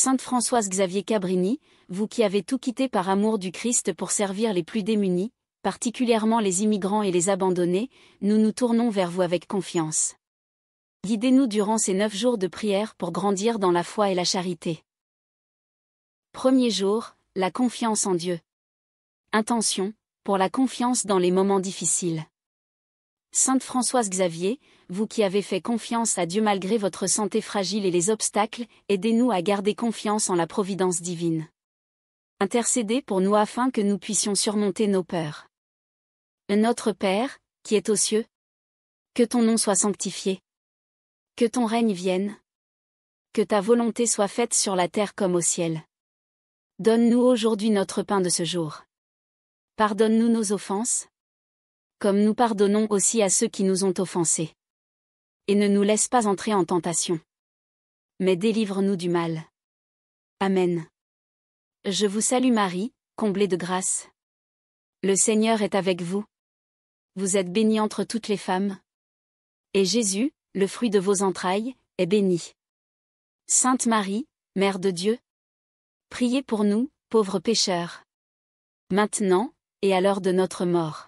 Sainte Françoise Xavier Cabrini, vous qui avez tout quitté par amour du Christ pour servir les plus démunis, particulièrement les immigrants et les abandonnés, nous nous tournons vers vous avec confiance. Guidez-nous durant ces neuf jours de prière pour grandir dans la foi et la charité. Premier jour, la confiance en Dieu. Intention, pour la confiance dans les moments difficiles. Sainte Françoise Xavier, vous qui avez fait confiance à Dieu malgré votre santé fragile et les obstacles, aidez-nous à garder confiance en la providence divine. Intercédez pour nous afin que nous puissions surmonter nos peurs. Notre Père, qui est aux cieux, que ton nom soit sanctifié. Que ton règne vienne. Que ta volonté soit faite sur la terre comme au ciel. Donne-nous aujourd'hui notre pain de ce jour. Pardonne-nous nos offenses, comme nous pardonnons aussi à ceux qui nous ont offensés. Et ne nous laisse pas entrer en tentation. Mais délivre-nous du mal. Amen. Je vous salue Marie, comblée de grâce. Le Seigneur est avec vous. Vous êtes bénie entre toutes les femmes. Et Jésus, le fruit de vos entrailles, est béni. Sainte Marie, Mère de Dieu, priez pour nous, pauvres pécheurs. Maintenant, et à l'heure de notre mort.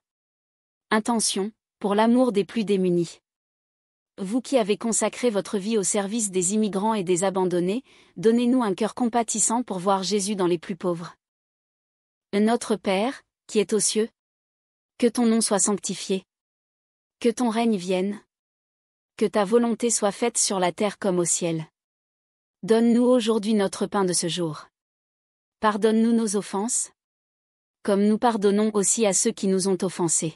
Intention, pour l'amour des plus démunis. Vous qui avez consacré votre vie au service des immigrants et des abandonnés, donnez-nous un cœur compatissant pour voir Jésus dans les plus pauvres. Notre Père, qui est aux cieux, que ton nom soit sanctifié. Que ton règne vienne. Que ta volonté soit faite sur la terre comme au ciel. Donne-nous aujourd'hui notre pain de ce jour. Pardonne-nous nos offenses, comme nous pardonnons aussi à ceux qui nous ont offensés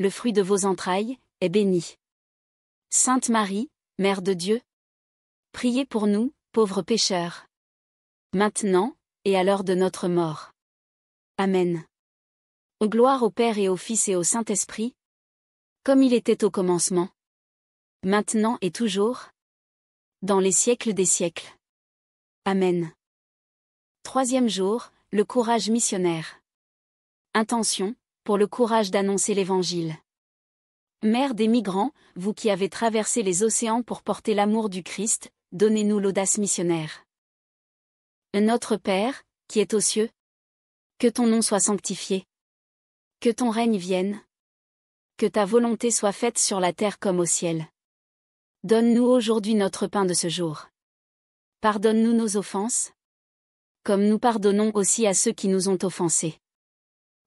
le fruit de vos entrailles, est béni. Sainte Marie, Mère de Dieu, priez pour nous, pauvres pécheurs. Maintenant, et à l'heure de notre mort. Amen. Au gloire au Père et au Fils et au Saint-Esprit, comme il était au commencement, maintenant et toujours, dans les siècles des siècles. Amen. Troisième jour, le courage missionnaire. Intention, pour le courage d'annoncer l'Évangile. Mère des migrants, vous qui avez traversé les océans pour porter l'amour du Christ, donnez-nous l'audace missionnaire. Notre Père, qui est aux cieux, que ton nom soit sanctifié. Que ton règne vienne. Que ta volonté soit faite sur la terre comme au ciel. Donne-nous aujourd'hui notre pain de ce jour. Pardonne-nous nos offenses, comme nous pardonnons aussi à ceux qui nous ont offensés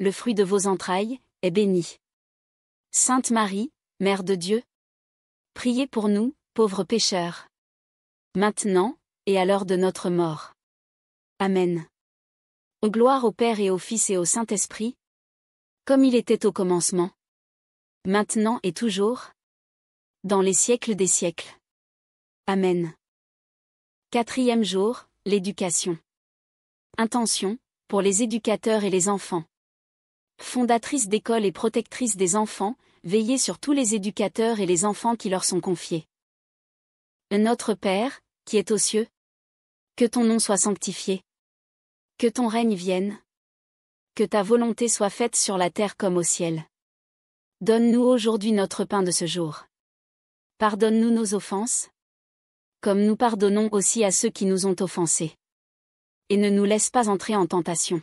le fruit de vos entrailles, est béni. Sainte Marie, Mère de Dieu, priez pour nous, pauvres pécheurs. Maintenant, et à l'heure de notre mort. Amen. gloire au Père et au Fils et au Saint-Esprit, comme il était au commencement, maintenant et toujours, dans les siècles des siècles. Amen. Quatrième jour, l'éducation. Intention, pour les éducateurs et les enfants fondatrice d'école et protectrice des enfants, veillez sur tous les éducateurs et les enfants qui leur sont confiés. Notre Père, qui est aux cieux, que ton nom soit sanctifié. Que ton règne vienne. Que ta volonté soit faite sur la terre comme au ciel. Donne-nous aujourd'hui notre pain de ce jour. Pardonne-nous nos offenses, comme nous pardonnons aussi à ceux qui nous ont offensés. Et ne nous laisse pas entrer en tentation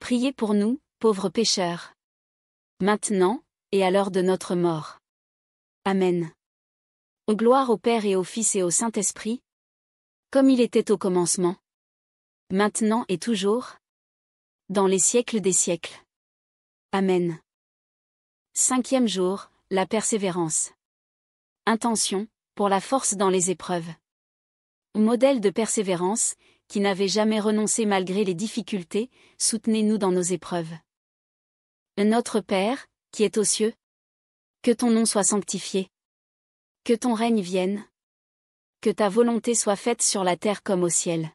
Priez pour nous, pauvres pécheurs. Maintenant, et à l'heure de notre mort. Amen. Au gloire au Père et au Fils et au Saint-Esprit, comme il était au commencement, maintenant et toujours, dans les siècles des siècles. Amen. Cinquième jour, la persévérance. Intention, pour la force dans les épreuves. Modèle de persévérance, qui n'avait jamais renoncé malgré les difficultés, soutenez-nous dans nos épreuves. Notre Père, qui est aux cieux, que ton nom soit sanctifié. Que ton règne vienne. Que ta volonté soit faite sur la terre comme au ciel.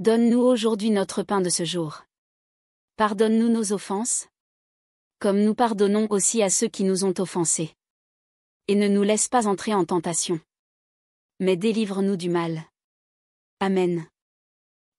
Donne-nous aujourd'hui notre pain de ce jour. Pardonne-nous nos offenses, comme nous pardonnons aussi à ceux qui nous ont offensés. Et ne nous laisse pas entrer en tentation. Mais délivre-nous du mal. Amen.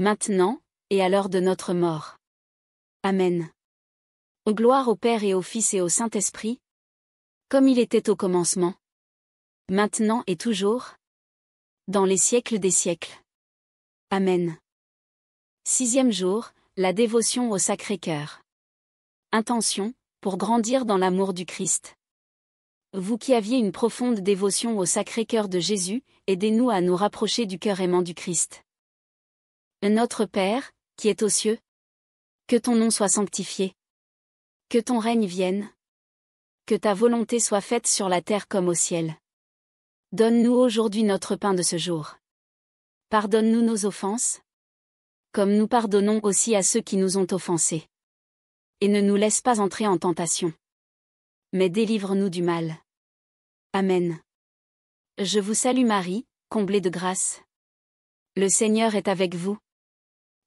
maintenant, et à l'heure de notre mort. Amen. gloire au Père et au Fils et au Saint-Esprit, comme il était au commencement, maintenant et toujours, dans les siècles des siècles. Amen. Sixième jour, la dévotion au Sacré-Cœur. Intention, pour grandir dans l'amour du Christ. Vous qui aviez une profonde dévotion au Sacré-Cœur de Jésus, aidez-nous à nous rapprocher du cœur aimant du Christ. Notre Père, qui est aux cieux, que ton nom soit sanctifié. Que ton règne vienne. Que ta volonté soit faite sur la terre comme au ciel. Donne-nous aujourd'hui notre pain de ce jour. Pardonne-nous nos offenses, comme nous pardonnons aussi à ceux qui nous ont offensés. Et ne nous laisse pas entrer en tentation. Mais délivre-nous du mal. Amen. Je vous salue Marie, comblée de grâce. Le Seigneur est avec vous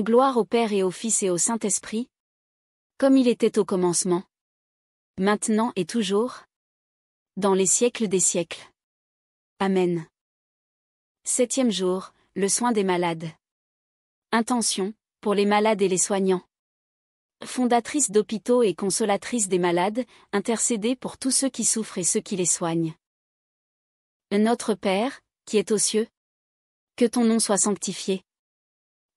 Gloire au Père et au Fils et au Saint-Esprit, comme il était au commencement, maintenant et toujours, dans les siècles des siècles. Amen. Septième jour, le soin des malades. Intention, pour les malades et les soignants. Fondatrice d'hôpitaux et consolatrice des malades, intercédez pour tous ceux qui souffrent et ceux qui les soignent. Notre Père, qui est aux cieux, que ton nom soit sanctifié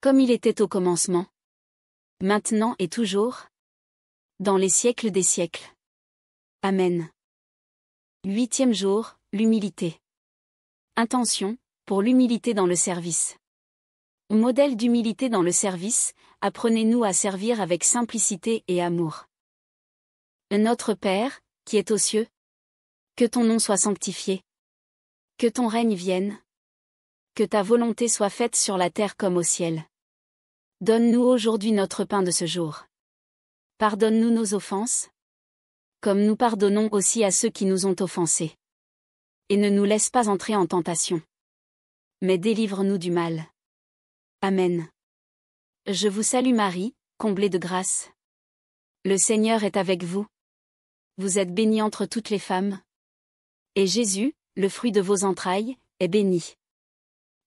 comme il était au commencement, maintenant et toujours, dans les siècles des siècles. Amen. Huitième jour, l'humilité. Intention, pour l'humilité dans le service. Modèle d'humilité dans le service, apprenez-nous à servir avec simplicité et amour. Notre Père, qui est aux cieux, que ton nom soit sanctifié. Que ton règne vienne que ta volonté soit faite sur la terre comme au ciel. Donne-nous aujourd'hui notre pain de ce jour. Pardonne-nous nos offenses, comme nous pardonnons aussi à ceux qui nous ont offensés. Et ne nous laisse pas entrer en tentation. Mais délivre-nous du mal. Amen. Je vous salue Marie, comblée de grâce. Le Seigneur est avec vous. Vous êtes bénie entre toutes les femmes. Et Jésus, le fruit de vos entrailles, est béni.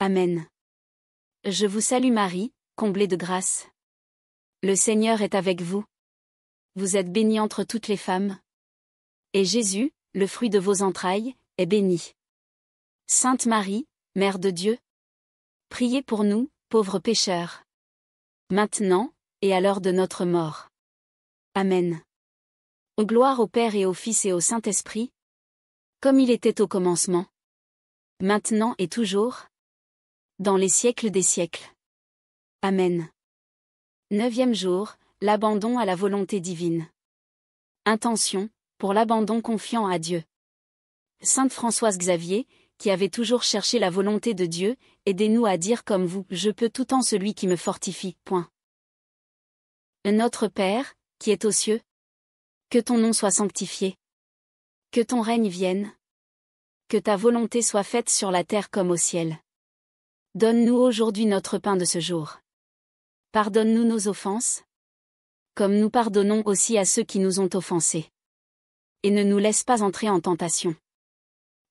Amen. Je vous salue Marie, comblée de grâce. Le Seigneur est avec vous. Vous êtes bénie entre toutes les femmes. Et Jésus, le fruit de vos entrailles, est béni. Sainte Marie, Mère de Dieu, priez pour nous, pauvres pécheurs. Maintenant, et à l'heure de notre mort. Amen. gloire au Père et au Fils et au Saint-Esprit, comme il était au commencement, maintenant et toujours, dans les siècles des siècles. Amen. Neuvième jour, l'abandon à la volonté divine. Intention, pour l'abandon confiant à Dieu. Sainte Françoise Xavier, qui avait toujours cherché la volonté de Dieu, aidez-nous à dire comme vous, je peux tout en celui qui me fortifie. Point. Notre Père, qui est aux cieux, que ton nom soit sanctifié. Que ton règne vienne. Que ta volonté soit faite sur la terre comme au ciel. Donne-nous aujourd'hui notre pain de ce jour. Pardonne-nous nos offenses, comme nous pardonnons aussi à ceux qui nous ont offensés. Et ne nous laisse pas entrer en tentation.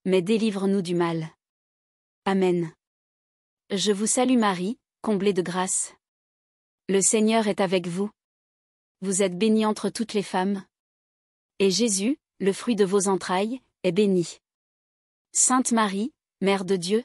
Mais délivre-nous du mal. Amen. Je vous salue Marie, comblée de grâce. Le Seigneur est avec vous. Vous êtes bénie entre toutes les femmes. Et Jésus, le fruit de vos entrailles, est béni. Sainte Marie, Mère de Dieu,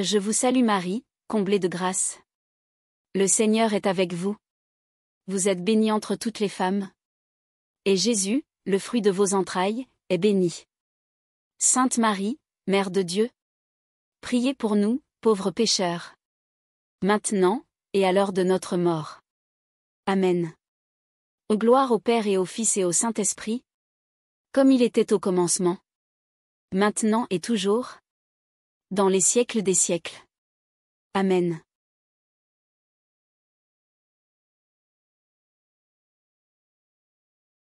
Je vous salue Marie, comblée de grâce. Le Seigneur est avec vous. Vous êtes bénie entre toutes les femmes. Et Jésus, le fruit de vos entrailles, est béni. Sainte Marie, Mère de Dieu, priez pour nous, pauvres pécheurs. Maintenant, et à l'heure de notre mort. Amen. Au gloire au Père et au Fils et au Saint-Esprit, comme il était au commencement, maintenant et toujours, dans les siècles des siècles. Amen.